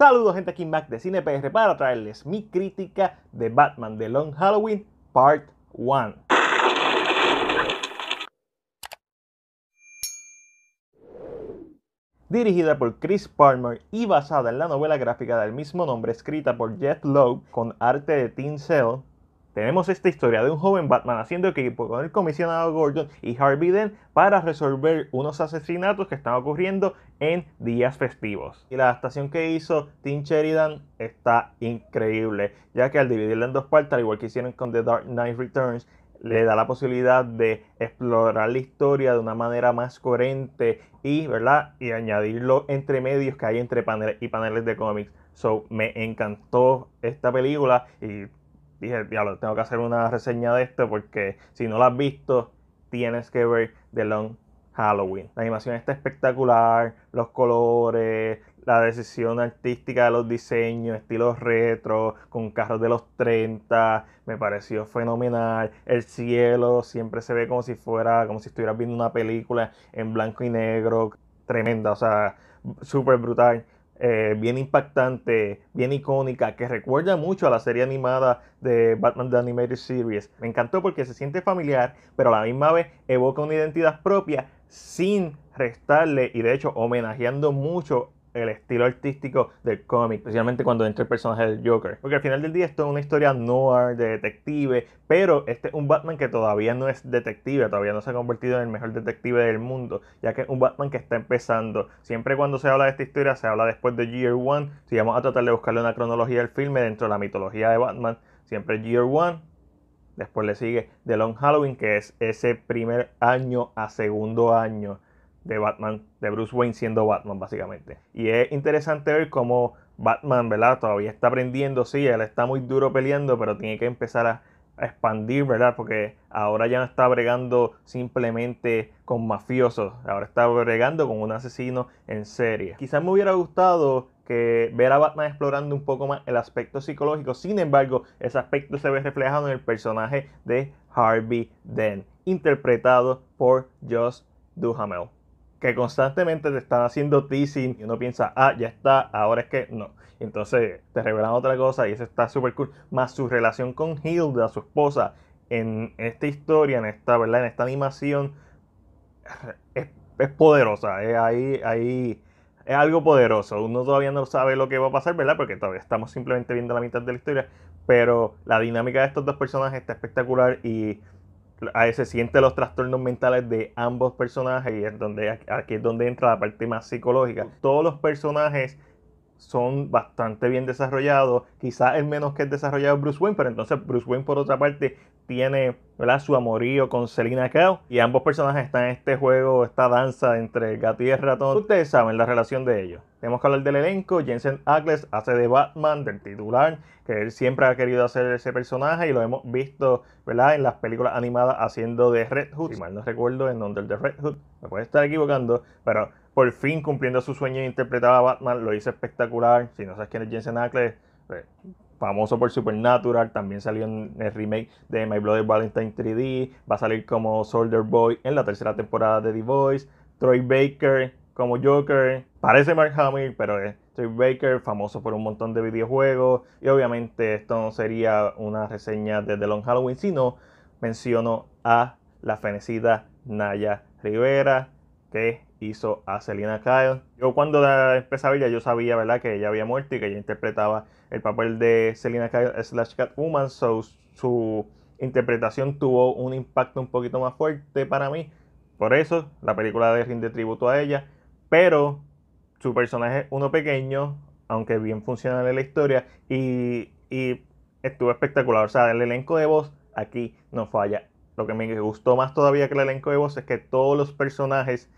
Saludos gente aquí Mac de CinePR para traerles mi crítica de Batman The Long Halloween Part 1. Dirigida por Chris Palmer y basada en la novela gráfica del mismo nombre escrita por Jeff Lowe con arte de Tim Sale, tenemos esta historia de un joven Batman haciendo equipo con el comisionado Gordon y Harvey Dent para resolver unos asesinatos que están ocurriendo en días festivos. Y la adaptación que hizo Tim Sheridan está increíble, ya que al dividirla en dos partes, al igual que hicieron con The Dark Knight Returns, le da la posibilidad de explorar la historia de una manera más coherente y, ¿verdad? Y añadir los entremedios que hay entre paneles y paneles de cómics. So, me encantó esta película y dije, lo tengo que hacer una reseña de esto porque si no la has visto, tienes que ver The Long Halloween. La animación está espectacular, los colores, la decisión artística de los diseños, estilos retro, con carros de los 30, me pareció fenomenal. El cielo siempre se ve como si fuera, como si estuvieras viendo una película en blanco y negro, tremenda, o sea, súper brutal. Eh, bien impactante, bien icónica, que recuerda mucho a la serie animada de Batman The Animated Series. Me encantó porque se siente familiar, pero a la misma vez evoca una identidad propia sin restarle y de hecho homenajeando mucho el estilo artístico del cómic, especialmente cuando entra el personaje del Joker. Porque al final del día esto es una historia noir, de detective, pero este es un Batman que todavía no es detective, todavía no se ha convertido en el mejor detective del mundo, ya que es un Batman que está empezando. Siempre cuando se habla de esta historia, se habla después de Year One, si vamos a tratar de buscarle una cronología del filme dentro de la mitología de Batman, siempre Year One, después le sigue The Long Halloween, que es ese primer año a segundo año de Batman, de Bruce Wayne siendo Batman básicamente. Y es interesante ver cómo Batman, ¿verdad? Todavía está aprendiendo, sí, él está muy duro peleando, pero tiene que empezar a, expandir, ¿verdad? Porque ahora ya no está bregando simplemente con mafiosos, ahora está bregando con un asesino en serie. Quizás me hubiera gustado que ver a Batman explorando un poco más el aspecto psicológico, sin embargo, ese aspecto se ve reflejado en el personaje de Harvey Dent, interpretado por Josh Duhamel que constantemente te están haciendo teasing y uno piensa, ah, ya está, ahora es que no. Entonces te revelan otra cosa y eso está súper cool. Más su relación con Hilda, su esposa, en esta historia, en esta, ¿verdad? En esta animación, es, poderosa. Eh, ahí, ahí, es algo poderoso. Uno todavía no sabe lo que va a pasar, ¿verdad? Porque todavía estamos simplemente viendo la mitad de la historia. Pero la dinámica de estos dos personajes está espectacular y se siente los trastornos mentales de ambos personajes y es donde, aquí es donde entra la parte más psicológica. Todos los personajes son bastante bien desarrollados. Quizás el menos que es desarrollado es Bruce Wayne, pero entonces Bruce Wayne, por otra parte, tiene ¿verdad? su amorío con Selina Kyle. Y ambos personajes están en este juego, esta danza entre el gato y ratón. Ustedes saben la relación de ellos. Tenemos que hablar del elenco. Jensen Ackles hace de Batman, del titular, que él siempre ha querido hacer ese personaje y lo hemos visto ¿verdad? en las películas animadas haciendo de Red Hood. Si mal no recuerdo, en donde el de Red Hood, me puede estar equivocando, pero por fin cumpliendo su sueño de interpretar a Batman, lo hizo espectacular. Si no sabes quién es Jensen Ackles, pues, famoso por Supernatural, también salió en el remake de My Bloody Valentine 3D, va a salir como Soldier Boy en la tercera temporada de The Voice, Troy Baker como Joker, parece Mark Hamill, pero es Troy Baker, famoso por un montón de videojuegos, y obviamente esto no sería una reseña de The Long Halloween, sino menciono a la fenecida Naya Rivera, que hizo a Selena Kyle. Yo cuando la empecé a ver yo sabía, ¿verdad? Que ella había muerto y que ella interpretaba el papel de Selena Kyle slash Catwoman. So, su interpretación tuvo un impacto un poquito más fuerte para mí. Por eso la película de rinde tributo a ella. Pero su personaje uno pequeño, aunque bien funcional en la historia. Y, y estuvo espectacular. O sea, el elenco de voz aquí no falla. Lo que me gustó más todavía que el elenco de voz es que todos los personajes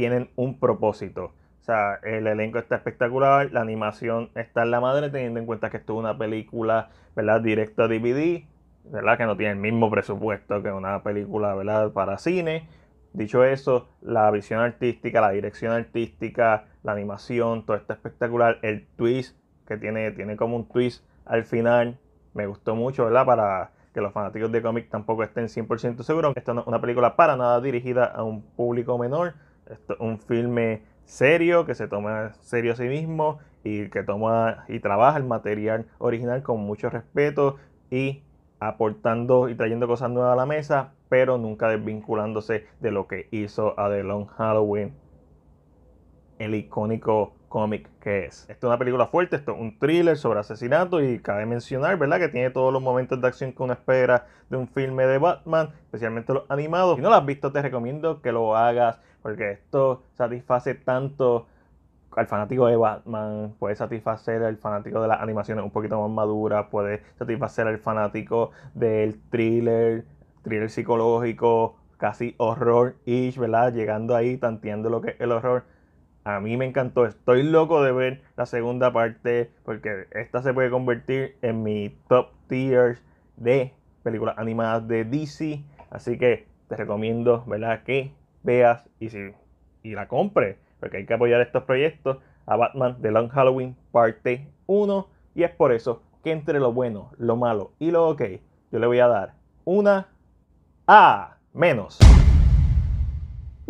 tienen un propósito. O sea, el elenco está espectacular, la animación está en la madre, teniendo en cuenta que esto es una película, ¿verdad? directa a DVD, ¿verdad? Que no tiene el mismo presupuesto que una película, ¿verdad? Para cine. Dicho eso, la visión artística, la dirección artística, la animación, todo está espectacular. El twist que tiene, tiene como un twist al final, me gustó mucho, ¿verdad? Para que los fanáticos de cómic tampoco estén 100% seguros. Esta no es una película para nada dirigida a un público menor un filme serio, que se toma serio a sí mismo y que toma y trabaja el material original con mucho respeto y aportando y trayendo cosas nuevas a la mesa, pero nunca desvinculándose de lo que hizo Adelon Halloween, el icónico cómic que es. Esto es una película fuerte, esto es un thriller sobre asesinato y cabe mencionar, ¿verdad? Que tiene todos los momentos de acción que uno espera de un filme de Batman, especialmente los animados. Si no lo has visto, te recomiendo que lo hagas porque esto satisface tanto al fanático de Batman, puede satisfacer al fanático de las animaciones un poquito más maduras, puede satisfacer al fanático del thriller, thriller psicológico, casi horror-ish, ¿verdad? Llegando ahí, tanteando lo que es el horror a mí me encantó. Estoy loco de ver la segunda parte porque esta se puede convertir en mi top tiers de películas animadas de DC. Así que te recomiendo, ¿verdad? Que veas y, si, y la compres. Porque hay que apoyar estos proyectos. A Batman de Long Halloween parte 1. Y es por eso que entre lo bueno, lo malo y lo ok, yo le voy a dar una A menos.